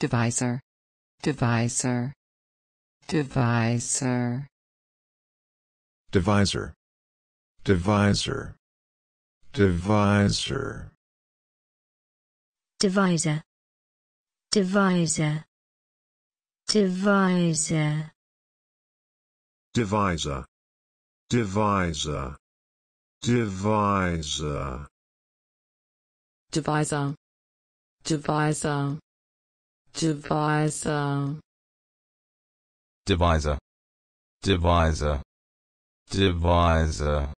divisor divisor divisor divisor divisor divisor divisor divisor divisor divisor divisor divisor divisor divisor Divisor. Divisor. Divisor. Divisor.